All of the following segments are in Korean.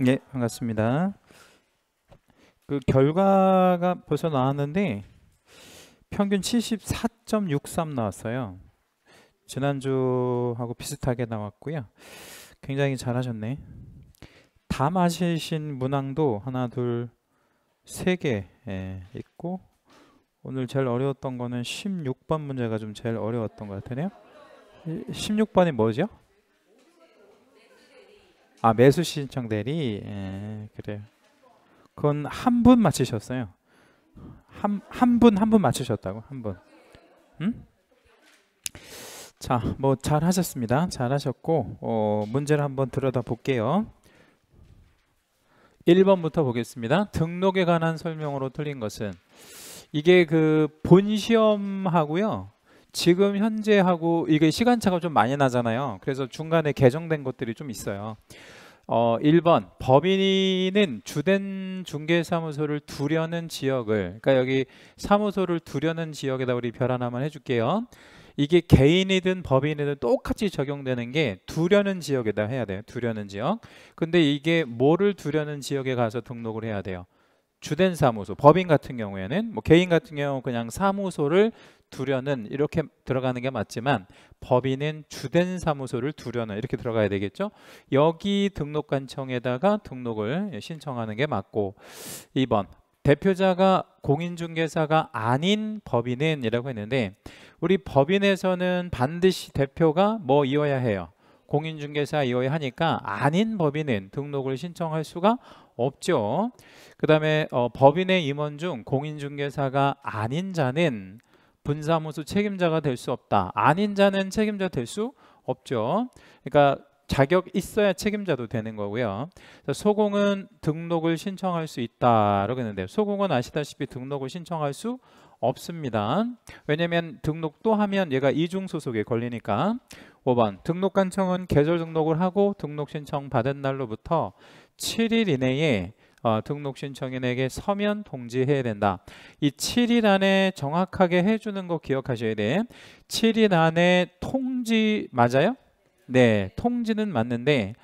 네, 반갑습니다. 그 결과가 벌써 나왔는데 평균 74.63 나왔어요. 지난주하고 비슷하게 나왔고요. 굉장히 잘하셨네. 다 마시신 문항도 하나, 둘, 세개 예, 있고 오늘 제일 어려웠던 거는 16번 문제가 좀 제일 어려웠던 것같네요 16번이 뭐죠? 아 매수 신청 대리 예, 그래요. 그건 한 분 맞히셨어요. 한 한 분 한 분 맞히셨다고 한 분. 음? 자, 뭐 잘 하셨습니다. 잘 하셨고 어, 문제를 한번 들여다 볼게요. 1번부터 보겠습니다. 등록에 관한 설명으로 틀린 것은 이게 그 본 시험하고요. 지금 현재 하고 이게 시간차가 좀 많이 나잖아요. 그래서 중간에 개정된 것들이 좀 있어요. 어, 1번 법인은 주된 중개사무소를 두려는 지역을 그러니까 여기 사무소를 두려는 지역에다 우리 별 하나만 해줄게요. 이게 개인이든 법인이든 똑같이 적용되는 게 두려는 지역에다 해야 돼요. 두려는 지역. 근데 이게 뭐를 두려는 지역에 가서 등록을 해야 돼요. 주된 사무소, 법인 같은 경우에는 뭐 개인 같은 경우 그냥 사무소를 두려는 이렇게 들어가는 게 맞지만 법인은 주된 사무소를 두려는 이렇게 들어가야 되겠죠. 여기 등록관청에다가 등록을 신청하는 게 맞고 2번 대표자가 공인중개사가 아닌 법인은이라고 했는데 우리 법인에서는 반드시 대표가 뭐 이어야 해요. 공인중개사 이어야 하니까 아닌 법인은 등록을 신청할 수가 없죠. 그 다음에 어, 법인의 임원 중 공인중개사가 아닌 자는 분사무소 책임자가 될 수 없다. 아닌 자는 책임자 될 수 없죠. 그러니까 자격 있어야 책임자도 되는 거고요. 소공은 등록을 신청할 수 있다. 그러는데 소공은 아시다시피 등록을 신청할 수 없습니다. 왜냐면 등록 도 하면 얘가 이중 소속에 걸리니까 5번 등록 관청은 계절 등록을 하고 등록 신청 받은 날로부터 7일 이내에 어, 등록 신청인에게 서면 통지해야 된다. 이 7일 안에 정확하게 해주는 거 기억하셔야 돼. 7일 안에 통지 맞아요? 네, 통지는 맞는데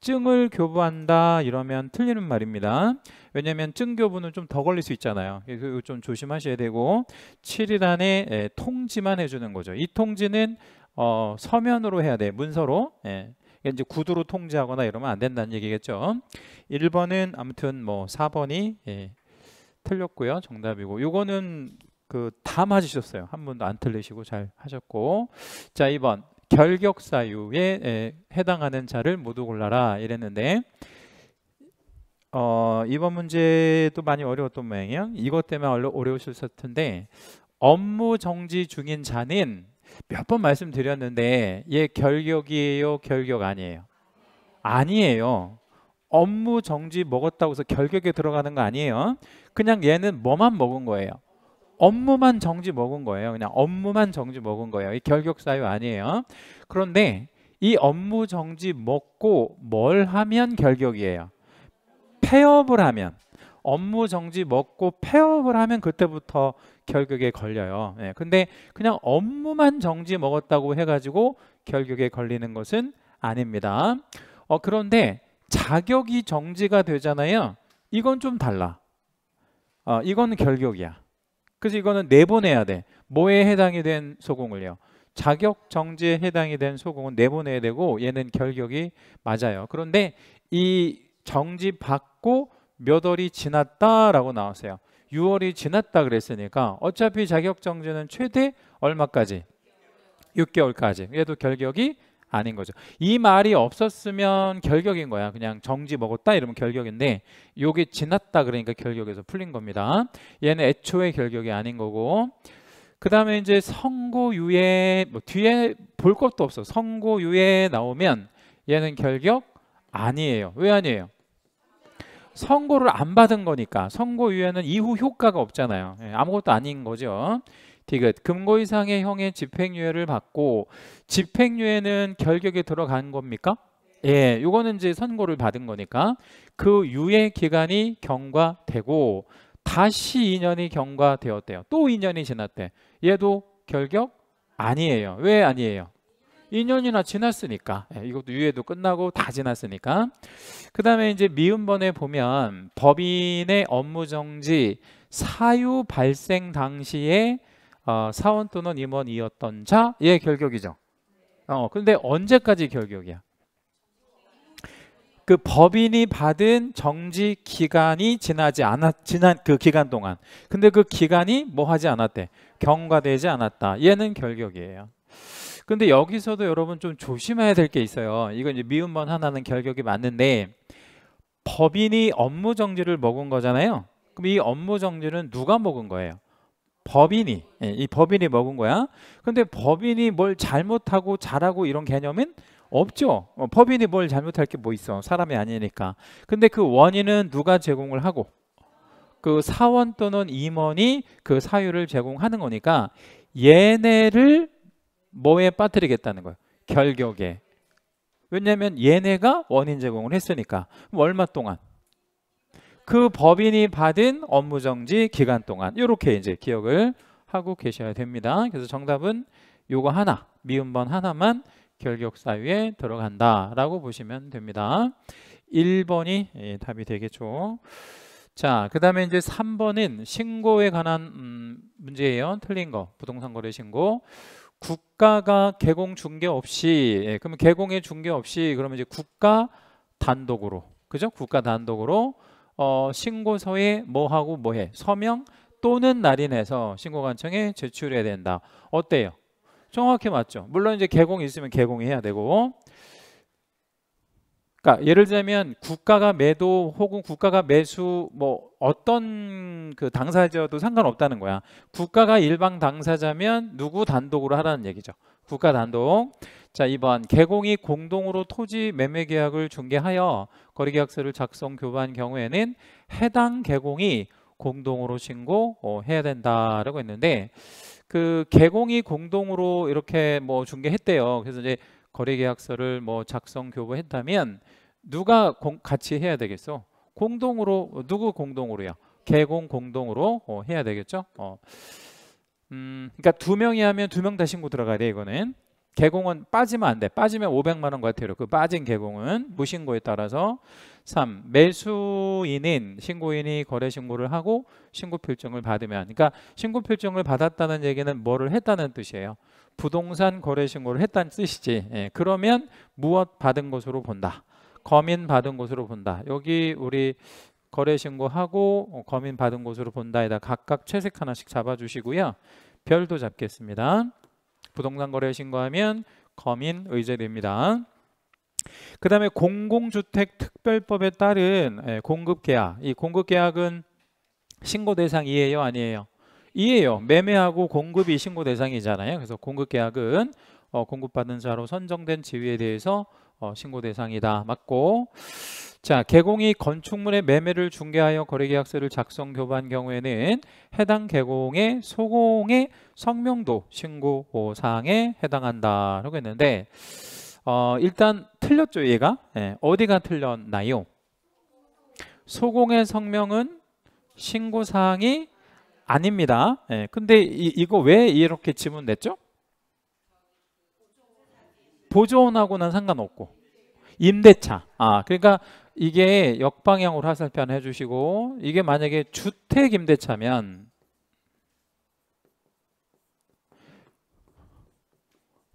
증을 교부한다 이러면 틀리는 말입니다. 왜냐하면 증 교부는 좀 더 걸릴 수 있잖아요. 그래서 좀 조심하셔야 되고 7일 안에 예, 통지만 해주는 거죠. 이 통지는 어, 서면으로 해야 돼 문서로 예. 그러니까 이제 구두로 통제하거나 이러면 안 된다는 얘기겠죠. 1번은 아무튼 뭐 4번이 예, 틀렸고요. 정답이고 요거는 그 다 맞으셨어요. 한 분도 안 틀리시고 잘 하셨고 자 2번 결격사유에 예, 해당하는 자를 모두 골라라 이랬는데 어, 이번 문제도 많이 어려웠던 모양이에요. 이것 때문에 어려, 우셨 텐데 업무 정지 중인 자는 몇번 말씀드렸는데 얘 결격이에요, 결격 아니에요? 아니에요. 업무 정지 먹었다고 해서 결격에 들어가는 거 아니에요. 그냥 얘는 뭐만 먹은 거예요. 업무만 정지 먹은 거예요. 그냥 업무만 정지 먹은 거예요. 이 결격 사유 아니에요. 그런데 이 업무 정지 먹고 뭘 하면 결격이에요. 폐업을 하면 업무 정지 먹고 폐업을 하면 그때부터 결격에 걸려요. 예, 근데 그냥 업무만 정지 먹었다고 해가지고 결격에 걸리는 것은 아닙니다. 어, 그런데 자격이 정지가 되잖아요. 이건 좀 달라. 어, 이건 결격이야. 그래서 이거는 내보내야 돼. 뭐에 해당이 된 소공을요? 자격 정지에 해당이 된 소공은 내보내야 되고 얘는 결격이 맞아요. 그런데 이 정지 받고 몇 월이 지났다라고 나왔어요. 6월이 지났다 그랬으니까 어차피 자격 정지는 최대 얼마까지? 6개월까지. 그래도 결격이 아닌 거죠. 이 말이 없었으면 결격인 거야. 그냥 정지 먹었다 이러면 결격인데 요게 지났다 그러니까 결격에서 풀린 겁니다. 얘는 애초에 결격이 아닌 거고 그 다음에 이제 선고유예 뭐 뒤에 볼 것도 없어. 선고유예 나오면 얘는 결격 아니에요. 왜 아니에요? 선고를 안 받은 거니까 선고유예는 이후 효과가 없잖아요. 예, 아무것도 아닌 거죠. 디귿 금고 이상의 형의 집행유예를 받고 집행유예는 결격에 들어간 겁니까? 네. 예, 이거는 이제 선고를 받은 거니까 그 유예 기간이 경과되고 다시 2년이 경과되었대요. 또 2년이 지났대. 얘도 결격 아니에요. 왜 아니에요? 2년이나 지났으니까 예, 이것도 유예도 끝나고 다 지났으니까 그 다음에 이제 미음번에 보면 법인의 업무정지 사유 발생 당시에 어, 사원 또는 임원이었던 자의 예, 결격이죠 어, 근데 언제까지 결격이야? 그 법인이 받은 정지 기간이 지나지 않았 지난 그 기간 동안 근데 그 기간이 뭐 하지 않았대 경과되지 않았다 얘는 결격이에요 근데 여기서도 여러분 좀 조심해야 될 게 있어요. 이건 이제 미음만 하나는 결격이 맞는데 법인이 업무 정지를 먹은 거잖아요. 그럼 이 업무 정지는 누가 먹은 거예요? 법인이 예, 이 법인이 먹은 거야. 근데 법인이 뭘 잘못하고 잘하고 이런 개념은 없죠. 어, 법인이 뭘 잘못할 게 뭐 있어? 사람이 아니니까. 근데 그 원인은 누가 제공을 하고 그 사원 또는 임원이 그 사유를 제공하는 거니까 얘네를 뭐에 빠뜨리겠다는 거예요. 결격에. 왜냐하면 얘네가 원인 제공을 했으니까. 얼마 동안? 그 법인이 받은 업무정지 기간 동안 이렇게 이제 기억을 하고 계셔야 됩니다. 그래서 정답은 요거 하나, 미음번 하나만 결격 사유에 들어간다라고 보시면 됩니다. 1번이 예, 답이 되겠죠. 자, 그 다음에 이제 3번은 신고에 관한 음, 문제예요. 틀린 거, 부동산 거래 신고. 국가가 개공 중개 없이 예, 그러면 개공의 중개 없이 그러면 이제 국가 단독으로 그죠? 국가 단독으로 어, 신고서에 뭐하고 뭐해 서명 또는 날인해서 신고관청에 제출해야 된다. 어때요? 정확히 맞죠? 물론 이제 개공이 있으면 개공 해야 되고 그러니까 예를 들면 국가가 매도 혹은 국가가 매수 뭐 어떤 그 당사자도 상관없다는 거야. 국가가 일방 당사자면 누구 단독으로 하라는 얘기죠. 국가 단독. 자, 2번 개공이 공동으로 토지 매매 계약을 중개하여 거래 계약서를 작성 교부한 경우에는 해당 개공이 공동으로 신고해야 어, 된다라고 했는데 그 개공이 공동으로 이렇게 뭐 중개했대요. 그래서 이제 거래계약서를 뭐 작성 교부했다면 누가 공, 같이 해야 되겠어? 공동으로 누구 공동으로요 개공 공동으로 어, 해야 되겠죠? 어. 음, 그러니까 두 명이 하면 두 명 다 신고 들어가야 돼 이거는. 개공은 빠지면 안 돼. 빠지면 500만 원 과태료. 그 빠진 개공은 무신고에 따라서 3. 매수인인 신고인이 거래 신고를 하고 신고 필증을 받으면 그러니까 신고 필증을 받았다는 얘기는 뭐를 했다는 뜻이에요. 부동산 거래 신고를 했다는 뜻이지. 예, 그러면 무엇 받은 것으로 본다. 거민 받은 것으로 본다. 여기 우리 거래 신고하고 어, 거민 받은 것으로 본다에다 각각 채색 하나씩 잡아주시고요. 별도 잡겠습니다. 부동산 거래 신고하면 거민 의제됩니다. 그 다음에 공공주택특별법에 따른 예, 공급계약 이 공급계약은 신고 대상이에요 아니에요 이에요. 매매하고 공급이 신고 대상이잖아요. 그래서 공급 계약은 어, 공급받는 자로 선정된 지위에 대해서 어, 신고 대상이다. 맞고 자 개공이 건축물의 매매를 중개하여 거래계약서를 작성 교부한 경우에는 해당 개공의 소공의 성명도 신고 사항에 해당한다. 라고 했는데 어, 일단 틀렸죠 얘가 예, 어디가 틀렸나요? 소공의 성명은 신고사항이 아닙니다. 예, 근데 이, 거왜 이렇게 지문 냈죠? 보존하고는 상관없고 임대차. 아 그러니까 이게 역방향으로 화살표 해주시고 이게 만약에 주택 임대차면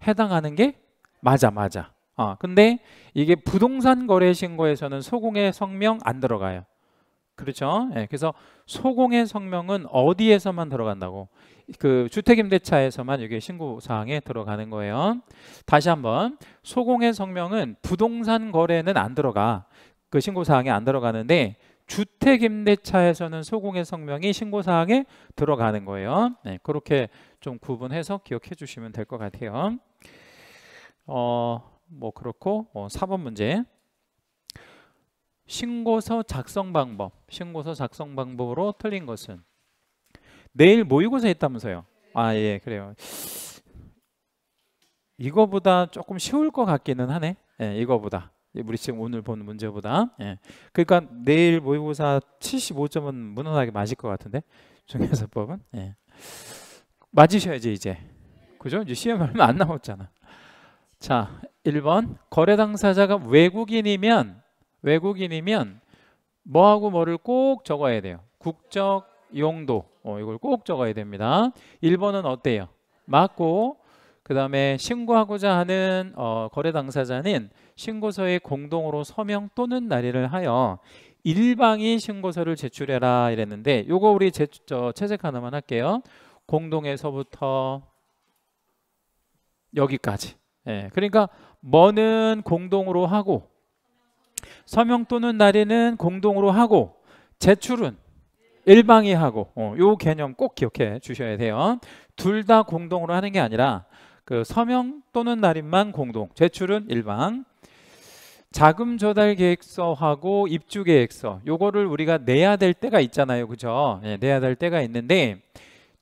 해당하는 게 맞아 맞아. 아 근데 이게 부동산 거래 신고에서는 소공의 성명 안 들어가요. 그렇죠. 예, 그래서 소공의 성명은 어디에서만 들어간다고? 그 주택임대차에서만 이게 신고 사항에 들어가는 거예요. 다시 한번 소공의 성명은 부동산 거래는 안 들어가. 그 신고 사항에 안 들어가는데 주택임대차에서는 소공의 성명이 신고 사항에 들어가는 거예요. 네, 그렇게 좀 구분해서 기억해 주시면 될 것 같아요. 어, 뭐 그렇고 어, 4번 문제. 신고서 작성 방법 신고서 작성 방법으로 틀린 것은 내일 모의고사 있다면서요 아예 그래요 이거보다 조금 쉬울 것 같기는 하네 예, 이거보다 예, 우리 지금 오늘 본 문제보다 예. 그러니까 내일 모의고사 75점은 무난하게 맞을 것 같은데 중요사법은 예. 맞으셔야지 이제 그죠? 이제 시험 얼마 안 남았잖아 자 1번 거래 당사자가 외국인이면 외국인이면 뭐하고 뭐를 꼭 적어야 돼요. 국적, 용도 어, 이걸 꼭 적어야 됩니다. 1번은 어때요? 맞고 그 다음에 신고하고자 하는 어, 거래 당사자는 신고서에 공동으로 서명 또는 날인을 하여 일방이 신고서를 제출해라 이랬는데 요거 우리 제, 저, 채색 하나만 할게요. 공동에서부터 여기까지. 예, 그러니까 뭐는 공동으로 하고 서명 또는 날인은 공동으로 하고 제출은 일방이 하고 어, 요 개념 꼭 기억해 주셔야 돼요. 둘 다 공동으로 하는 게 아니라 그 서명 또는 날인만 공동, 제출은 일방. 자금 조달 계획서하고 입주 계획서 요거를 우리가 내야 될 때가 있잖아요. 그죠? 예, 내야 될 때가 있는데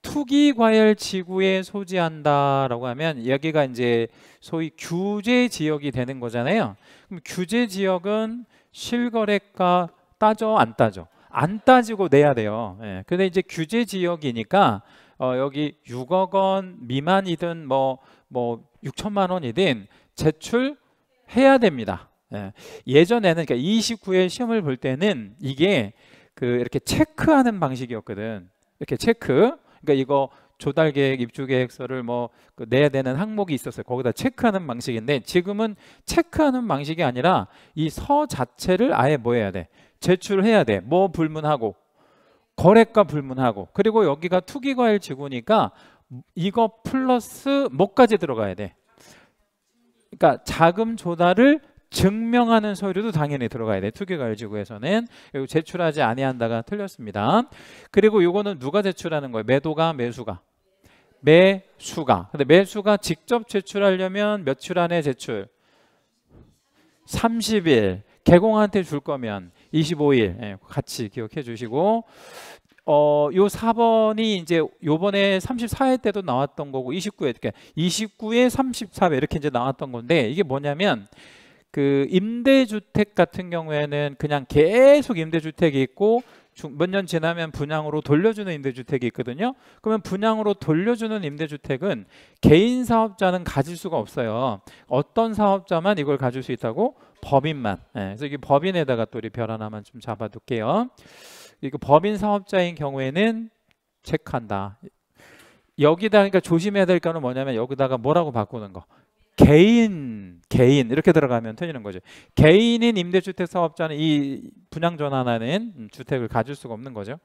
투기 과열 지구에 소지한다라고 하면 여기가 이제 소위 규제 지역이 되는 거잖아요. 그럼 규제 지역은 실거래가 따져 안 따져? 안 따지고 내야 돼요. 예. 근데 이제 규제 지역이니까 어, 여기 6억 원 미만이든 뭐뭐 뭐 6천만 뭐 원이든 제출해야 됩니다. 예. 전에는 그러니까 29회 시험을 볼 때는 이게 그 이렇게 체크하는 방식이었거든. 이렇게 체크. 그러니까 이거 조달 계획, 입주 계획서를 뭐 그 내야 되는 항목이 있었어요. 거기다 체크하는 방식인데 지금은 체크하는 방식이 아니라 이 서 자체를 아예 뭐 해야 돼? 제출해야 돼. 뭐 불문하고 거래가 불문하고 그리고 여기가 투기과일 지구니까 이거 플러스 뭐까지 들어가야 돼? 그러니까 자금 조달을 증명하는 서류도 당연히 들어가야 돼. 투기과열 지구에서는 제출하지 아니한다가 틀렸습니다. 그리고 이거는 누가 제출하는 거예요? 매도가 매수가. 매수가. 근데 매수가 직접 제출하려면 며칠 안에 제출? 30일. 개공한테 줄 거면 25일. 예, 같이 기억해 주시고 어, 요 4번이 이제 요번에 34회 때도 나왔던 거고 29회 그러니까 29회 34회 이렇게 이제 나왔던 건데 이게 뭐냐면 그 임대주택 같은 경우에는 그냥 계속 임대주택이 있고 몇년 지나면 분양으로 돌려주는 임대주택이 있거든요. 그러면 분양으로 돌려주는 임대주택은 개인 사업자는 가질 수가 없어요. 어떤 사업자만 이걸 가질 수 있다고? 법인만. 예, 그래서 이 법인에다가 또 우리 별 하나만 좀 잡아둘게요. 이거 법인 사업자인 경우에는 체크한다. 여기다 그러니까 조심해야 될 거는 뭐냐면 여기다가 뭐라고 바꾸는 거. 개인 개인 이렇게 들어가면 틀리는 거죠. 개인인 임대주택 사업자는 이 분양 전환하는 음, 주택을 가질 수가 없는 거죠.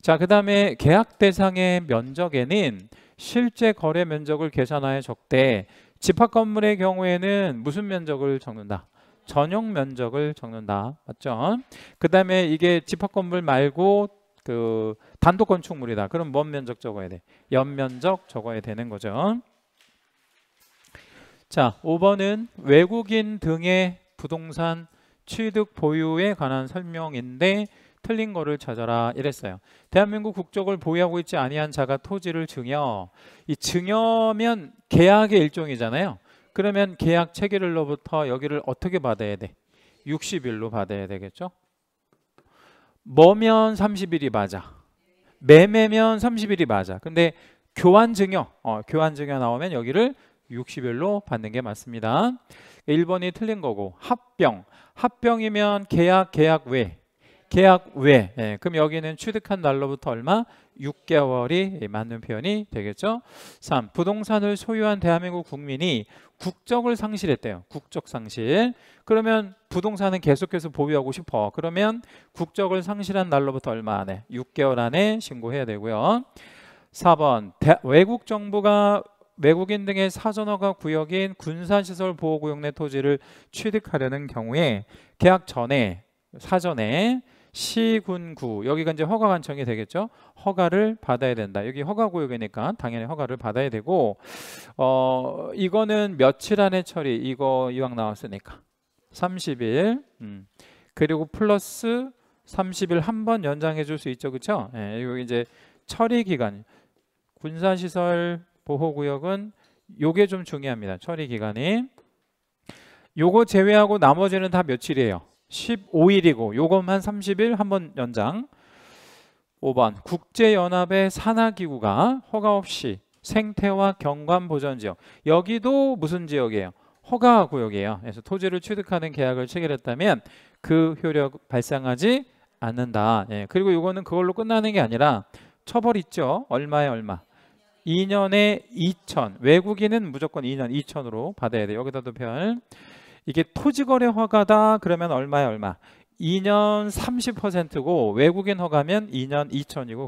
자, 그다음에 계약 대상의 면적에는 실제 거래 면적을 계산하여 적되 집합 건물의 경우에는 무슨 면적을 적는다. 전용 면적을 적는다. 맞죠? 그다음에 이게 집합 건물 말고 그 단독 건축물이다. 그럼 뭔 면적 적어야 돼? 연면적 적어야 되는 거죠. 자, 5번은 외국인 등의 부동산 취득 보유에 관한 설명인데 틀린 거를 찾아라 이랬어요. 대한민국 국적을 보유하고 있지 아니한 자가 토지를 증여. 이 증여면 계약의 일종이잖아요. 그러면 계약 체결일로부터 여기를 어떻게 받아야 돼? 60일로 받아야 되겠죠? 뭐면 30일이 맞아. 매매면 30일이 맞아. 근데 교환 증여, 어, 교환 증여 나오면 여기를 60일로 받는 게 맞습니다. 1번이 틀린 거고 합병. 합병이면 계약, 계약 외. 계약 외. 예, 그럼 여기는 취득한 날로부터 얼마? 6개월이 맞는 표현이 되겠죠. 3. 부동산을 소유한 대한민국 국민이 국적을 상실했대요. 국적 상실. 그러면 부동산은 계속해서 보유하고 싶어. 그러면 국적을 상실한 날로부터 얼마 안에? 6개월 안에 신고해야 되고요. 4번 대, 외국 정부가 외국인 등의 사전허가 구역인 군산시설 보호구역 내 토지를 취득하려는 경우에 계약 전에 사전에 시군구 여기가 이제 허가 관청이 되겠죠 허가를 받아야 된다 여기 허가 구역이니까 당연히 허가를 받아야 되고 어 이거는 며칠 안에 처리 이거 이왕 나왔으니까 30일 음. 그리고 플러스 30일 한번 연장해 줄 수 있죠 그쵸 예, 이거 이제 처리 기간 군사시설 보호구역은 요게 좀 중요합니다. 처리 기간이. 요거 제외하고 나머지는 다 며칠이에요? 15일이고 요것만 30일 한번 연장. 5번 국제연합의 산하기구가 허가 없이 생태와 경관보전지역 여기도 무슨 지역이에요? 허가구역이에요. 그래서 토지를 취득하는 계약을 체결했다면 그 효력 발생하지 않는다. 예, 그리고 이거는 그걸로 끝나는 게 아니라 처벌 있죠. 얼마에 얼마. 2년에 2천 외국인은 무조건 2년 2천으로 받아야 돼 여기다도 별 이게 토지거래 허가다 그러면 얼마에 얼마 2년 30%고 외국인 허가면 2년 2천이고